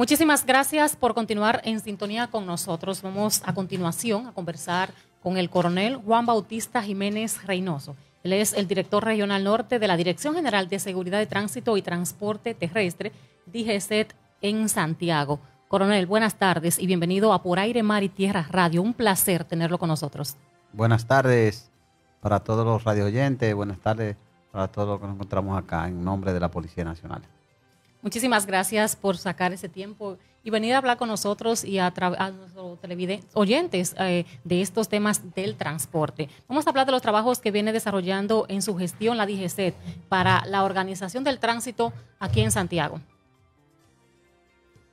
Muchísimas gracias por continuar en sintonía con nosotros. Vamos a continuación a conversar con el coronel Juan Bautista Jiménez Reynoso. Él es el director regional norte de la Dirección General de Seguridad de Tránsito y Transporte Terrestre, DGCET, en Santiago. Coronel, buenas tardes y bienvenido a Por Aire, Mar y Tierra Radio. Un placer tenerlo con nosotros. Buenas tardes para todos los radio oyentes, buenas tardes para todos los que nos encontramos acá en nombre de la Policía Nacional. Muchísimas gracias por sacar ese tiempo y venir a hablar con nosotros y a, a nuestros oyentes eh, de estos temas del transporte. Vamos a hablar de los trabajos que viene desarrollando en su gestión la DGCET para la organización del tránsito aquí en Santiago.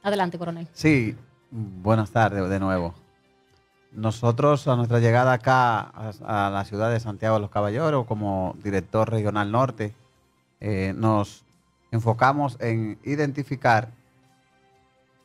Adelante, coronel. Sí, buenas tardes de nuevo. Nosotros a nuestra llegada acá a, la ciudad de Santiago de los Caballeros como director regional norte, eh, nos enfocamos en identificar,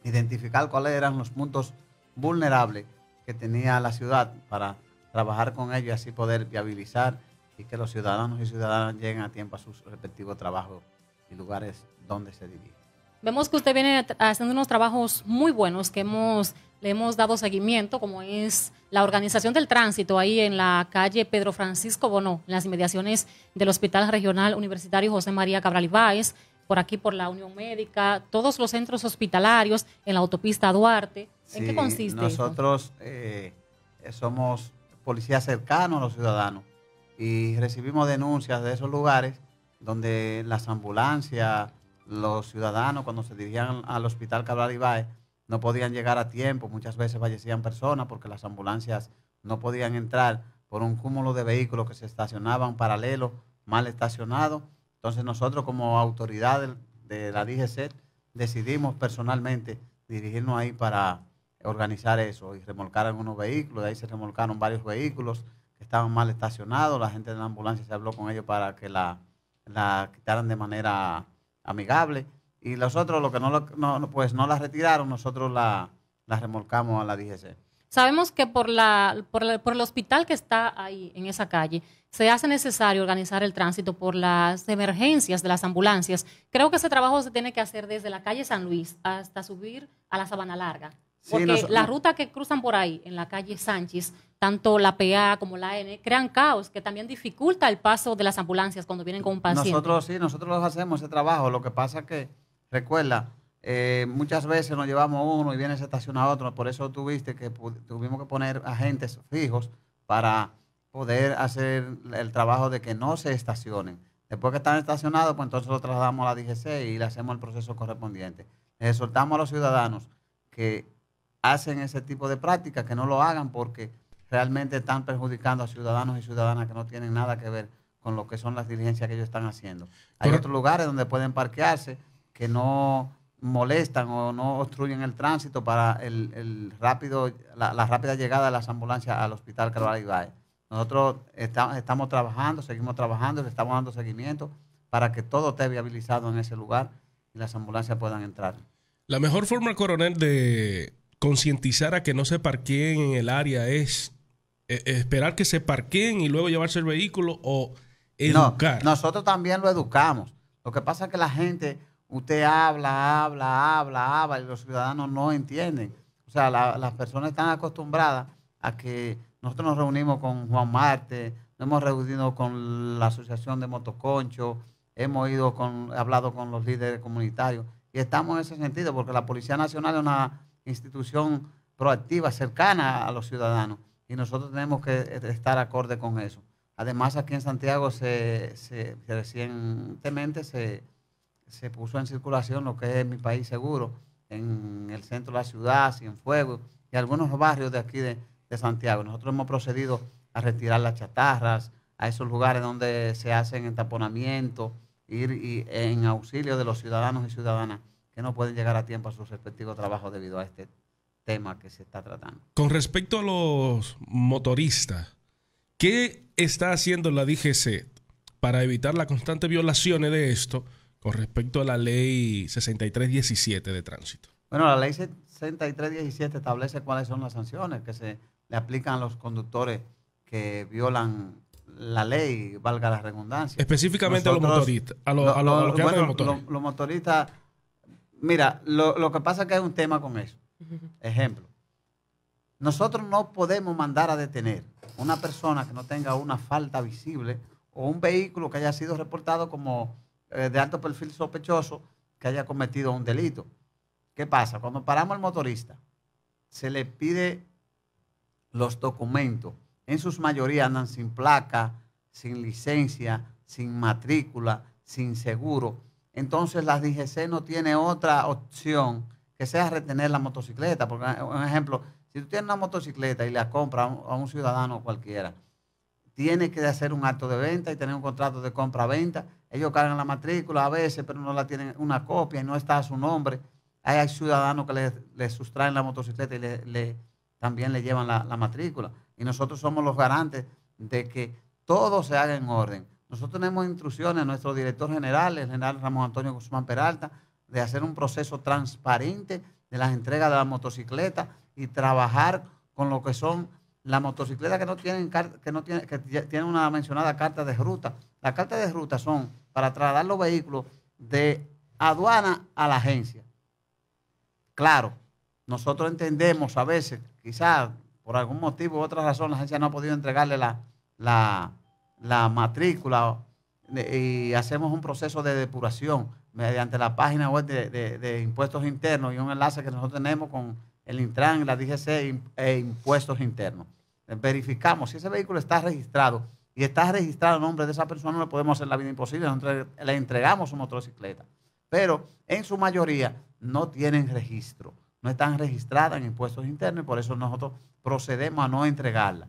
identificar cuáles eran los puntos vulnerables que tenía la ciudad para trabajar con ellos y así poder viabilizar y que los ciudadanos y ciudadanas lleguen a tiempo a sus respectivos trabajos y lugares donde se dirigen. Vemos que usted viene haciendo unos trabajos muy buenos que hemos, le hemos dado seguimiento, como es la organización del tránsito ahí en la calle Pedro Francisco Bono, en las inmediaciones del Hospital Regional Universitario José María Cabral Ibáez por aquí por la Unión Médica, todos los centros hospitalarios, en la autopista Duarte. ¿En qué consiste? Nosotros eh, somos policías cercanos a los ciudadanos y recibimos denuncias de esos lugares donde las ambulancias, los ciudadanos cuando se dirigían al hospital Cabral ibae no podían llegar a tiempo, muchas veces fallecían personas porque las ambulancias no podían entrar por un cúmulo de vehículos que se estacionaban paralelo, mal estacionados entonces nosotros como autoridad de la DGC decidimos personalmente dirigirnos ahí para organizar eso y remolcar algunos vehículos, de ahí se remolcaron varios vehículos que estaban mal estacionados, la gente de la ambulancia se habló con ellos para que la, quitaran de manera amigable y los otros, los que no, pues no la retiraron, nosotros la, la remolcamos a la DGC. Sabemos que por, el hospital que está ahí en esa calle, se hace necesario organizar el tránsito por las emergencias de las ambulancias. Creo que ese trabajo se tiene que hacer desde la calle San Luis hasta subir a la Sabana Larga. Porque la ruta que cruzan por ahí, en la calle Sánchez, tanto la PA como la N, crean caos que también dificulta el paso de las ambulancias cuando vienen con un paciente. Nosotros sí, nosotros hacemos ese trabajo. Lo que pasa que, recuerda, eh, muchas veces nos llevamos uno y viene se estaciona otro, por eso tuviste que tuvimos que poner agentes fijos para poder hacer el trabajo de que no se estacionen. Después que están estacionados, pues entonces lo trasladamos a la DGC y le hacemos el proceso correspondiente. Les soltamos a los ciudadanos que hacen ese tipo de prácticas, que no lo hagan porque realmente están perjudicando a ciudadanos y ciudadanas que no tienen nada que ver con lo que son las diligencias que ellos están haciendo. Hay otros lugares donde pueden parquearse que no molestan o no obstruyen el tránsito para el, rápido, la, rápida llegada de las ambulancias al hospital Carvalho Ibáez. Nosotros estamos trabajando, seguimos trabajando, le estamos dando seguimiento para que todo esté viabilizado en ese lugar y las ambulancias puedan entrar. La mejor forma, coronel, de concientizar a que no se parqueen en el área es e, esperar que se parqueen y luego llevarse el vehículo o educar. nosotros también lo educamos. Lo que pasa es que la gente Usted habla, habla, habla, habla y los ciudadanos no entienden. O sea, las personas están acostumbradas a que nosotros nos reunimos con Juan Marte, nos hemos reunido con la Asociación de Motoconcho, hemos ido con, hablado con los líderes comunitarios y estamos en ese sentido porque la Policía Nacional es una institución proactiva, cercana a los ciudadanos y nosotros tenemos que estar acorde con eso. Además, aquí en Santiago se recientemente se se puso en circulación lo que es mi país seguro, en el centro de la ciudad, Cienfuegos y algunos barrios de aquí de, de Santiago. Nosotros hemos procedido a retirar las chatarras, a esos lugares donde se hacen entaponamientos, ir y, en auxilio de los ciudadanos y ciudadanas que no pueden llegar a tiempo a sus respectivos trabajos debido a este tema que se está tratando. Con respecto a los motoristas, ¿qué está haciendo la DGC para evitar las constantes violaciones de esto? con respecto a la ley 6317 de tránsito? Bueno, la ley 6317 establece cuáles son las sanciones que se le aplican a los conductores que violan la ley, valga la redundancia. Específicamente a los motoristas, a, los que motoristas, mira, lo, que pasa es que hay un tema con eso. Ejemplo, nosotros no podemos mandar a detener una persona que no tenga una falta visible o un vehículo que haya sido reportado como eh, de alto perfil sospechoso que haya cometido un delito. ¿Qué pasa? Cuando paramos al motorista, se le pide los documentos. En sus mayoría andan sin placa, sin licencia, sin matrícula, sin seguro. Entonces la DGC no tiene otra opción que sea retener la motocicleta. porque Por eh, ejemplo, si tú tienes una motocicleta y la compra a un, a un ciudadano cualquiera, tiene que hacer un acto de venta y tener un contrato de compra-venta ellos cargan la matrícula a veces, pero no la tienen una copia y no está a su nombre. Ahí hay ciudadanos que les sustraen la motocicleta y le, también le llevan la, matrícula. Y nosotros somos los garantes de que todo se haga en orden. Nosotros tenemos instrucciones, a nuestro director general, el general Ramón Antonio Guzmán Peralta, de hacer un proceso transparente de las entregas de la motocicleta y trabajar con lo que son las motocicletas que no tienen que no que tienen una mencionada carta de ruta. Las cartas de ruta son para trasladar los vehículos de aduana a la agencia. Claro, nosotros entendemos a veces, quizás por algún motivo u otra razón, la agencia no ha podido entregarle la, matrícula eh, y hacemos un proceso de depuración mediante la página web de, de, impuestos internos y un enlace que nosotros tenemos con el Intran, la DGC e, e impuestos internos. Verificamos si ese vehículo está registrado y está registrado el nombre de esa persona, no le podemos hacer la vida imposible, le entregamos su motocicleta. Pero en su mayoría no tienen registro, no están registradas en impuestos internos y por eso nosotros procedemos a no entregarla.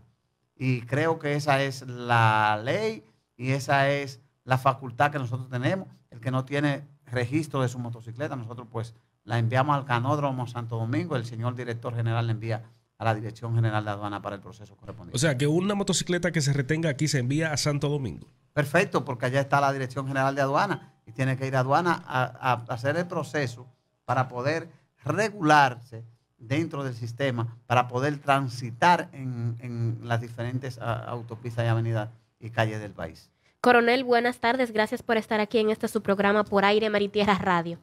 Y creo que esa es la ley y esa es la facultad que nosotros tenemos. El que no tiene registro de su motocicleta, nosotros pues la enviamos al canódromo Santo Domingo, el señor director general le envía la Dirección General de Aduana para el proceso correspondiente. O sea, que una motocicleta que se retenga aquí se envía a Santo Domingo. Perfecto, porque allá está la Dirección General de Aduana y tiene que ir a aduana a, hacer el proceso para poder regularse dentro del sistema, para poder transitar en, las diferentes autopistas y avenidas y calles del país. Coronel, buenas tardes. Gracias por estar aquí en este su programa por aire, Maritiera radio.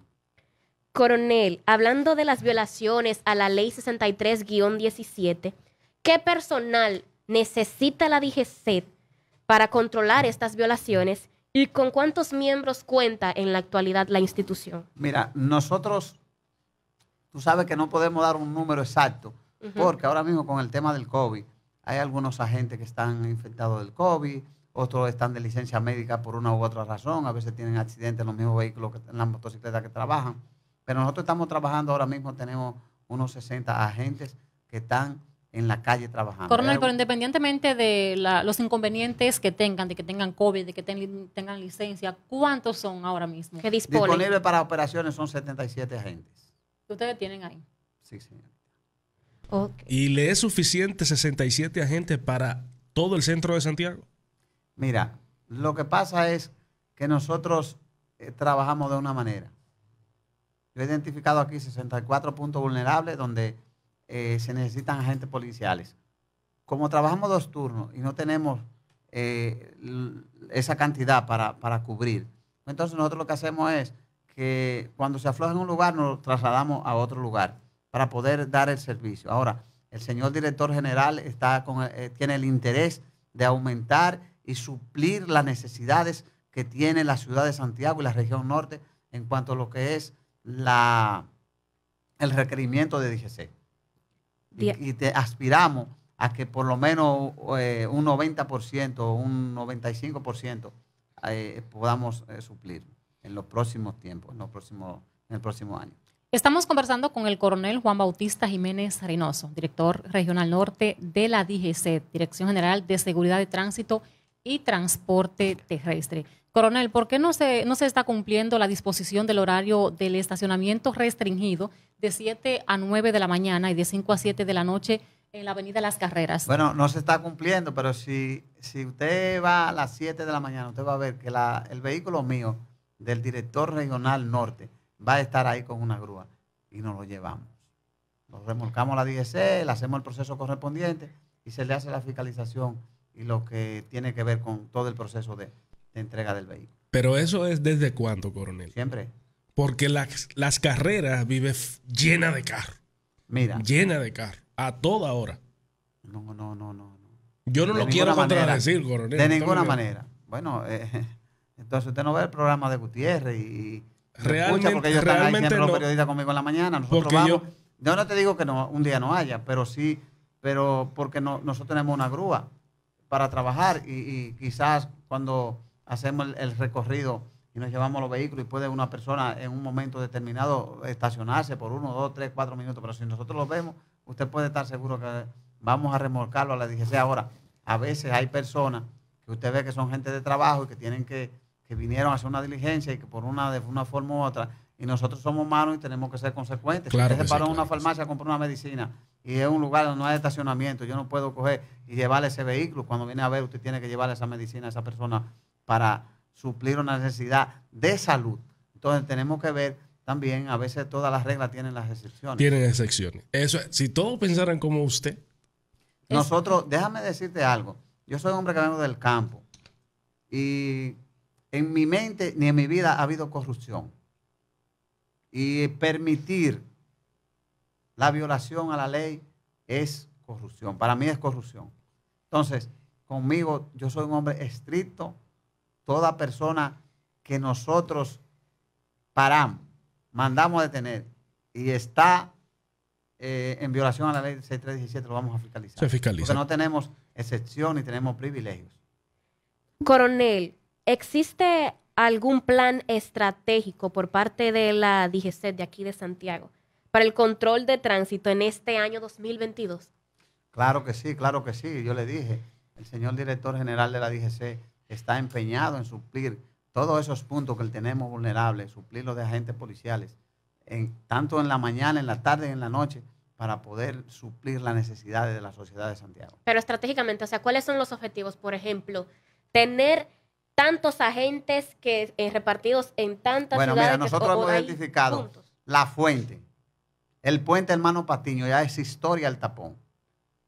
Coronel, hablando de las violaciones a la ley 63-17, ¿qué personal necesita la DGC para controlar estas violaciones y con cuántos miembros cuenta en la actualidad la institución? Mira, nosotros, tú sabes que no podemos dar un número exacto, porque ahora mismo con el tema del COVID, hay algunos agentes que están infectados del COVID, otros están de licencia médica por una u otra razón, a veces tienen accidentes en los mismos vehículos, que, en las motocicletas que trabajan. Pero nosotros estamos trabajando ahora mismo, tenemos unos 60 agentes que están en la calle trabajando. Coronel, eh, pero independientemente de los inconvenientes que tengan, de que tengan COVID, de que tengan licencia, ¿cuántos son ahora mismo? Que disponen? Disponibles para operaciones son 77 agentes. ustedes tienen ahí? Sí, señor. ¿Y le es suficiente 67 agentes para todo el centro de Santiago? Mira, lo que pasa es que nosotros eh, trabajamos de una manera. Yo he identificado aquí 64 puntos vulnerables donde eh, se necesitan agentes policiales. Como trabajamos dos turnos y no tenemos eh, esa cantidad para, cubrir, entonces nosotros lo que hacemos es que cuando se afloja en un lugar nos trasladamos a otro lugar para poder dar el servicio. Ahora, el señor director general está eh, tiene el interés de aumentar y suplir las necesidades que tiene la ciudad de Santiago y la región norte en cuanto a lo que es el requerimiento de DGC. Y, te aspiramos a que por lo menos eh, un 90%, un 95% eh, podamos eh, suplir en los próximos tiempos, en, los próximos, en el próximo año. Estamos conversando con el coronel Juan Bautista Jiménez Reynoso, director regional norte de la DGC, Dirección General de Seguridad de Tránsito y Transporte Terrestre. Coronel, ¿por qué no se, no se está cumpliendo la disposición del horario del estacionamiento restringido de 7 a 9 de la mañana y de 5 a 7 de la noche en la Avenida Las Carreras? Bueno, no se está cumpliendo, pero si, si usted va a las 7 de la mañana, usted va a ver que el vehículo mío del director regional norte va a estar ahí con una grúa y nos lo llevamos. Nos remolcamos a la DGC, e, le hacemos el proceso correspondiente y se le hace la fiscalización y lo que tiene que ver con todo el proceso de de entrega del vehículo. Pero eso es desde cuándo, coronel? Siempre. Porque las, las carreras vive llena de carro. Mira. Llena de carro. A toda hora. No, no, no, no. Yo no lo quiero contradecir, coronel. De ninguna manera. Bueno, eh, entonces usted no ve el programa de Gutiérrez y, realmente, porque ellos realmente están ahí siempre los periodistas conmigo en la mañana. Nosotros vamos. Yo, no te digo que no, un día no haya, pero sí, pero porque no, nosotros tenemos una grúa para trabajar y quizás cuando hacemos el, recorrido y nos llevamos los vehículos y puede una persona en un momento determinado estacionarse por uno, dos, tres, cuatro minutos, pero si nosotros lo vemos, usted puede estar seguro que vamos a remolcarlo a la DGC. Ahora, a veces hay personas que usted ve que son gente de trabajo y que tienen que, que vinieron a hacer una diligencia y que por una, de una forma u otra, y nosotros somos humanos y tenemos que ser consecuentes. Claro si usted se paró en una farmacia a comprar una medicina y es un lugar donde no hay estacionamiento, yo no puedo coger y llevarle ese vehículo. Cuando viene a ver, usted tiene que llevarle esa medicina a esa persona para suplir una necesidad de salud. Entonces tenemos que ver también, a veces todas las reglas tienen las excepciones. Tienen excepciones. Eso, si todos pensaran como usted. Nosotros, déjame decirte algo. Yo soy un hombre que vengo del campo y en mi mente ni en mi vida ha habido corrupción. Y permitir la violación a la ley es corrupción. Para mí es corrupción. Entonces, conmigo yo soy un hombre estricto, toda persona que nosotros paramos, mandamos a detener y está eh, en violación a la ley 6317, lo vamos a fiscalizar. Se fiscaliza. Porque no tenemos excepción y tenemos privilegios. Coronel, ¿existe algún plan estratégico por parte de la DGC de aquí de Santiago para el control de tránsito en este año 2022? Claro que sí, claro que sí. Yo le dije, el señor director general de la DGC está empeñado en suplir todos esos puntos que tenemos vulnerables, los de agentes policiales, en, tanto en la mañana, en la tarde y en la noche, para poder suplir las necesidades de la sociedad de Santiago. Pero estratégicamente, o sea, ¿cuáles son los objetivos? Por ejemplo, tener tantos agentes que eh, repartidos en tantas bueno, Bueno, mira, nosotros hemos identificado la fuente, el puente hermano Patiño, ya es historia el tapón,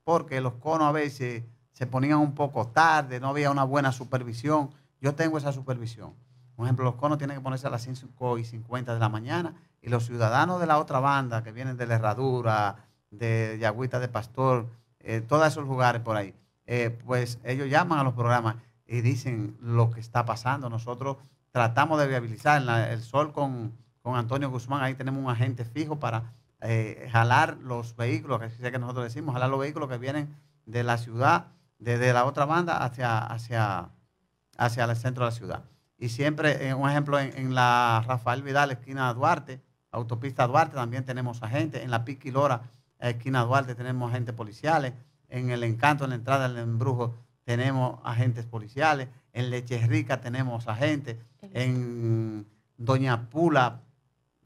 porque los conos a veces se ponían un poco tarde, no había una buena supervisión. Yo tengo esa supervisión. Por ejemplo, los conos tienen que ponerse a las 5 y 50 de la mañana y los ciudadanos de la otra banda que vienen de la herradura, de Yagüita de Pastor, eh, todos esos lugares por ahí, eh, pues ellos llaman a los programas y dicen lo que está pasando. Nosotros tratamos de viabilizar el sol con, Antonio Guzmán, ahí tenemos un agente fijo para eh, jalar los vehículos, que es que nosotros decimos, jalar los vehículos que vienen de la ciudad desde la otra banda hacia, hacia, el centro de la ciudad. Y siempre, un ejemplo, en, la Rafael Vidal, esquina Duarte, autopista Duarte, también tenemos agentes. En la Piquilora, esquina Duarte, tenemos agentes policiales. En el Encanto, en la entrada del Embrujo, tenemos agentes policiales. En Rica tenemos agentes. En Doña Pula,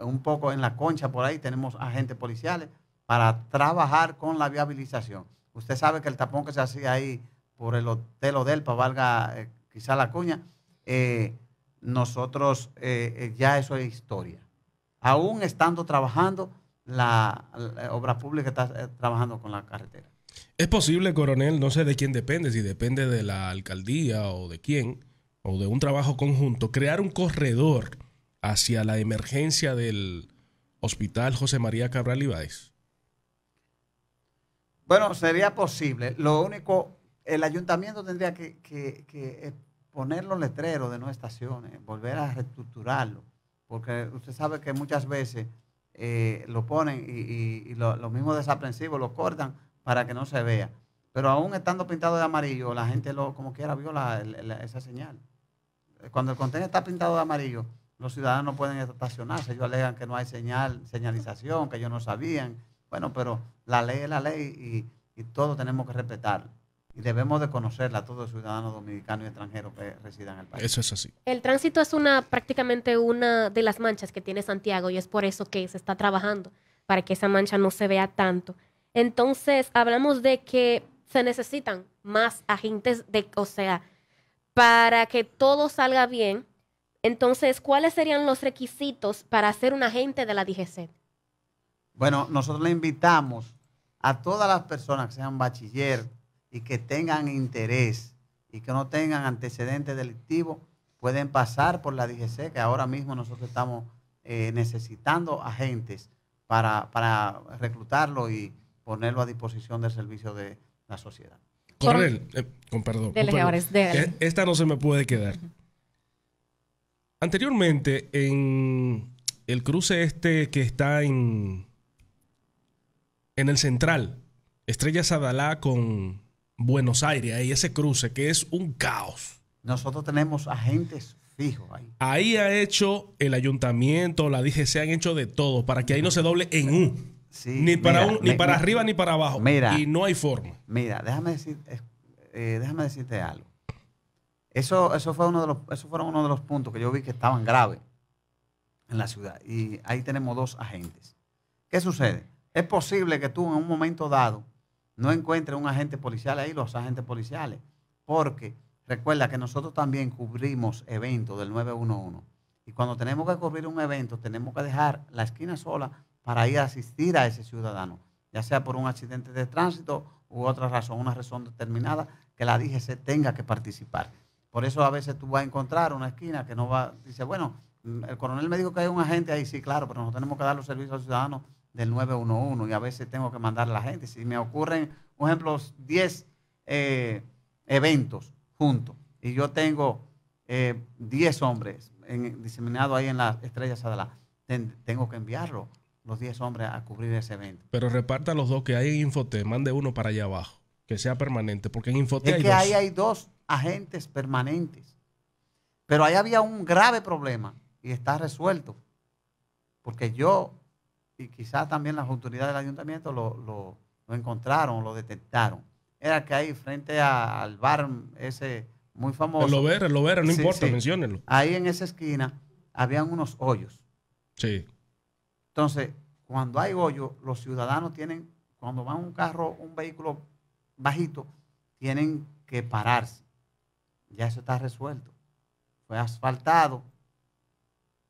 un poco en la Concha, por ahí tenemos agentes policiales para trabajar con la viabilización. Usted sabe que el tapón que se hacía ahí por el Hotel Odelpa, valga eh, quizá la cuña, eh, nosotros eh, ya eso es historia. Aún estando trabajando, la, la obra pública está trabajando con la carretera. Es posible, coronel, no sé de quién depende, si depende de la alcaldía o de quién, o de un trabajo conjunto, crear un corredor hacia la emergencia del Hospital José María Cabral Ibáez. Bueno, sería posible. Lo único, el ayuntamiento tendría que, eh, poner los letreros de no estaciones, volver a reestructurarlo, porque usted sabe que muchas veces eh, lo ponen y, los mismos desaprensivos lo cortan para que no se vea. Pero aún estando pintado de amarillo, la gente lo, como quiera vio esa señal. Cuando el contenedor está pintado de amarillo, los ciudadanos pueden estacionarse. Ellos alegan que no hay señal, señalización, que ellos no sabían. Bueno, pero la ley es la ley y, todo todos tenemos que respetar. Y debemos de conocerla a todos los ciudadanos dominicanos y extranjeros que residan en el país. Eso es así. El tránsito es una prácticamente una de las manchas que tiene Santiago y es por eso que se está trabajando, para que esa mancha no se vea tanto. Entonces, hablamos de que se necesitan más agentes de, o sea, para que todo salga bien. Entonces, ¿cuáles serían los requisitos para ser un agente de la DGC? Bueno, nosotros le invitamos a todas las personas que sean bachiller y que tengan interés y que no tengan antecedentes delictivos, pueden pasar por la DGC, que ahora mismo nosotros estamos eh, necesitando agentes para, reclutarlo y ponerlo a disposición del servicio de la sociedad. con perdón. Esta no se me puede quedar. Anteriormente, en el cruce este que está en en el central, Estrella Sadalá con Buenos Aires, ahí ese cruce que es un caos. Nosotros tenemos agentes fijos ahí. Ahí ha hecho el ayuntamiento, la se han hecho de todo para que ahí no se doble en ni para, un, ni para arriba ni para abajo. Mira, y no hay forma. Mira, déjame, eh, déjame decirte algo. Eso, eso, fue uno de los, eso fueron uno de los puntos que yo vi que estaban graves en la ciudad. Y ahí tenemos dos agentes. ¿Qué sucede? Es posible que tú en un momento dado no encuentres un agente policial ahí, los agentes policiales, porque recuerda que nosotros también cubrimos eventos del 911. Y cuando tenemos que cubrir un evento, tenemos que dejar la esquina sola para ir a asistir a ese ciudadano, ya sea por un accidente de tránsito u otra razón, una razón determinada que la DGC tenga que participar. Por eso a veces tú vas a encontrar una esquina que no va, dice, bueno, el coronel me dijo que hay un agente ahí, sí, claro, pero no tenemos que dar los servicios al ciudadano del 911 y a veces tengo que mandar a la gente. Si me ocurren, por ejemplo, 10 eh, eventos juntos y yo tengo 10 eh, hombres diseminados ahí en las estrellas Sadalá, tengo que enviarlo, los 10 hombres, a cubrir ese evento. Pero reparta los dos que hay en Infote, mande uno para allá abajo, que sea permanente, porque en Infote es que ahí hay dos agentes permanentes. Pero ahí había un grave problema y está resuelto, porque yo y quizás también las autoridades del ayuntamiento lo, encontraron, lo detectaron. Era que ahí frente al bar ese muy famoso. Lo ver, lo ver, no importa, Ahí en esa esquina habían unos hoyos. Sí. Entonces, cuando hay hoyos, los ciudadanos tienen, cuando van un carro, un vehículo bajito, tienen que pararse. Ya eso está resuelto. Fue asfaltado.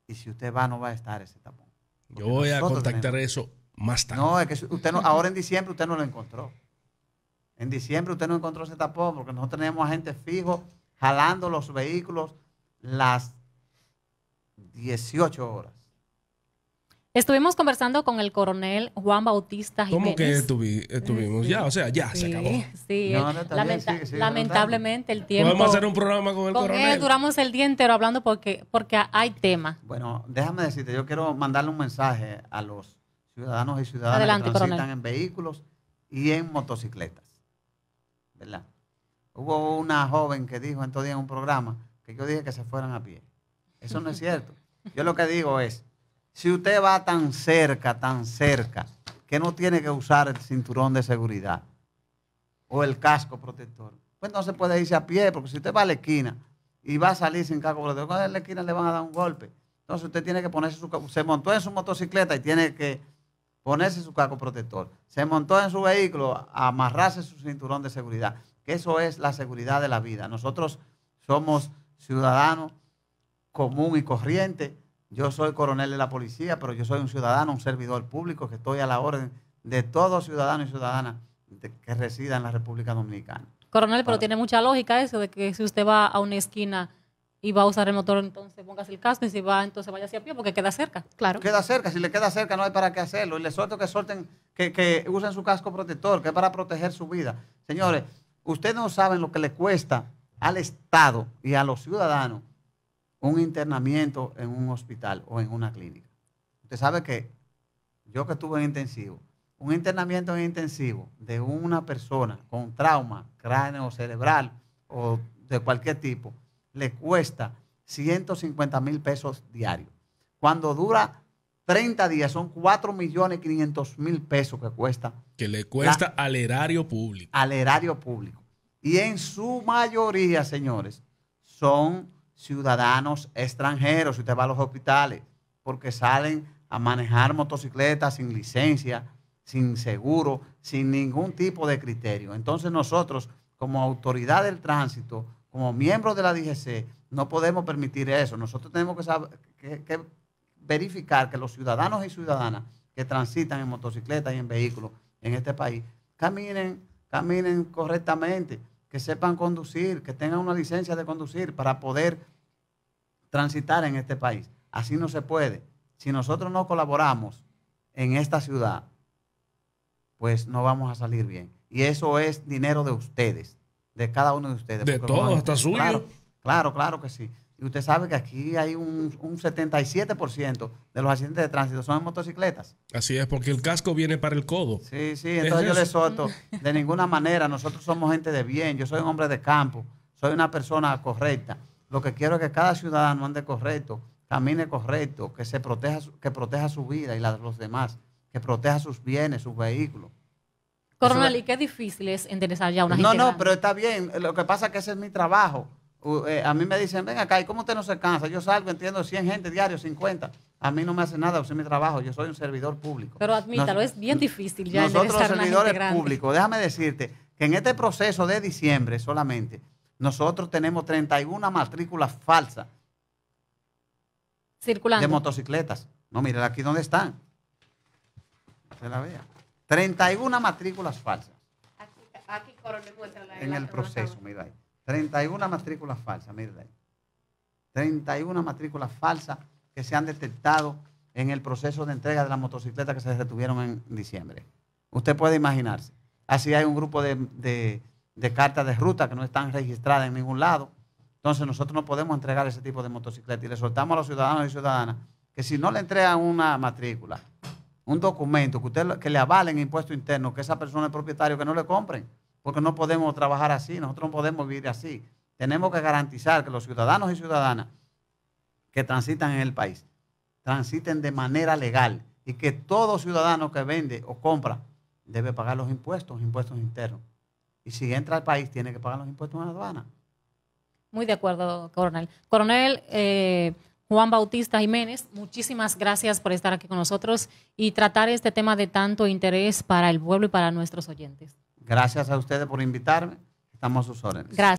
Y si usted va, no va a estar ese tapón. Yo voy a contactar eso más tarde. No, es que usted no, ahora en diciembre usted no lo encontró. En diciembre usted no encontró ese tapón porque nosotros tenemos agentes fijos jalando los vehículos las 18 horas. Estuvimos conversando con el coronel Juan Bautista Jiménez. ¿Cómo que estuvimos? Ya, o sea, ya, se acabó. Sí, lamentablemente el tiempo. Podemos hacer un programa con el coronel. duramos el día entero hablando porque, porque hay temas. Bueno, déjame decirte, yo quiero mandarle un mensaje a los ciudadanos y ciudadanas que transitan en vehículos y en motocicletas. ¿Verdad? Hubo una joven que dijo en todo día en un programa que yo dije que se fueran a pie. Eso no es cierto. Yo lo que digo es, si usted va tan cerca, tan cerca, que no tiene que usar el cinturón de seguridad o el casco protector, pues no se puede irse a pie, porque si usted va a la esquina y va a salir sin casco protector, cuando en la esquina le van a dar un golpe. Entonces usted tiene que ponerse su se montó en su motocicleta y tiene que ponerse su casco protector. Se montó en su vehículo, amarrarse su cinturón de seguridad. Que eso es la seguridad de la vida. Nosotros somos ciudadanos común y corriente yo soy coronel de la policía, pero yo soy un ciudadano, un servidor público que estoy a la orden de todo ciudadano y ciudadana que resida en la República Dominicana. Coronel, pero tiene mucha lógica eso de que si usted va a una esquina y va a usar el motor, entonces póngase el casco y si va, entonces vaya hacia pie porque queda cerca, claro. Queda cerca, si le queda cerca no hay para qué hacerlo. Y le suelto que suelten que, que usen su casco protector, que es para proteger su vida. Señores, ustedes no saben lo que le cuesta al Estado y a los ciudadanos un internamiento en un hospital o en una clínica. Usted sabe que yo que estuve en intensivo, un internamiento en intensivo de una persona con trauma cráneo cerebral o de cualquier tipo, le cuesta 150 mil pesos diarios. Cuando dura 30 días, son 4 millones 500 mil pesos que cuesta. Que le cuesta al erario público. Al erario público. Y en su mayoría, señores, son ciudadanos extranjeros, si usted va a los hospitales, porque salen a manejar motocicletas sin licencia, sin seguro, sin ningún tipo de criterio. Entonces nosotros, como autoridad del tránsito, como miembros de la DGC, no podemos permitir eso. Nosotros tenemos que, saber, verificar que los ciudadanos y ciudadanas que transitan en motocicletas y en vehículos en este país caminen, caminen correctamente que sepan conducir, que tengan una licencia de conducir para poder transitar en este país. Así no se puede. Si nosotros no colaboramos en esta ciudad, pues no vamos a salir bien. Y eso es dinero de ustedes, de cada uno de ustedes. De todos, hasta suyo. claro, claro que sí. Y usted sabe que aquí hay un, un 77% de los accidentes de tránsito son en motocicletas. Así es, porque el casco viene para el codo. Sí, sí, entonces yo le soto, de ninguna manera, nosotros somos gente de bien, yo soy un hombre de campo, soy una persona correcta. Lo que quiero es que cada ciudadano ande correcto, camine correcto, que se proteja, que proteja su vida y la de los demás, que proteja sus bienes, sus vehículos. Coronel, y qué difícil es enderezar ya una gente. No, no, pero está bien. Lo que pasa es que ese es mi trabajo. Eh, a mí me dicen, ven acá, ¿y cómo usted no se cansa? Yo salgo, entiendo 100 gente diario, 50. A mí no me hace nada, usted pues, mi trabajo, yo soy un servidor público. Pero admítalo, es bien difícil ya. Nosotros servidores públicos, déjame decirte que en este proceso de diciembre solamente, nosotros tenemos 31 matrículas falsas. Circulando. De motocicletas. No, miren aquí dónde están. Se la vea. 31 matrículas falsas. Aquí, En el proceso, mira ahí. 31 matrículas falsas, miren 31 matrículas falsas que se han detectado en el proceso de entrega de las motocicletas que se detuvieron en diciembre. Usted puede imaginarse. Así hay un grupo de, cartas de ruta que no están registradas en ningún lado. Entonces nosotros no podemos entregar ese tipo de motocicletas y le soltamos a los ciudadanos y ciudadanas que si no le entregan una matrícula, un documento que, usted, que le avalen impuesto interno, que esa persona es propietario, que no le compren porque no podemos trabajar así, nosotros no podemos vivir así. Tenemos que garantizar que los ciudadanos y ciudadanas que transitan en el país transiten de manera legal y que todo ciudadano que vende o compra debe pagar los impuestos, impuestos internos. Y si entra al país tiene que pagar los impuestos en aduana. Muy de acuerdo, coronel. Coronel eh, Juan Bautista Jiménez, muchísimas gracias por estar aquí con nosotros y tratar este tema de tanto interés para el pueblo y para nuestros oyentes. Gracias a ustedes por invitarme. Estamos a sus órdenes. Gracias.